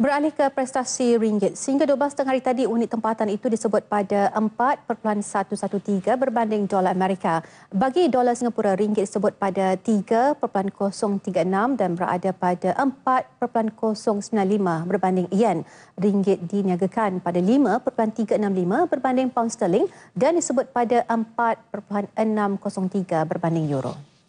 Beralih ke prestasi ringgit, sehingga 12 tengah hari tadi unit tempatan itu disebut pada 4.113 berbanding dolar Amerika. Bagi dolar Singapura, ringgit disebut pada 3.036 dan berada pada 4.095 berbanding yen. Ringgit diniagakan pada 5.365 berbanding pound sterling dan disebut pada 4.603 berbanding euro.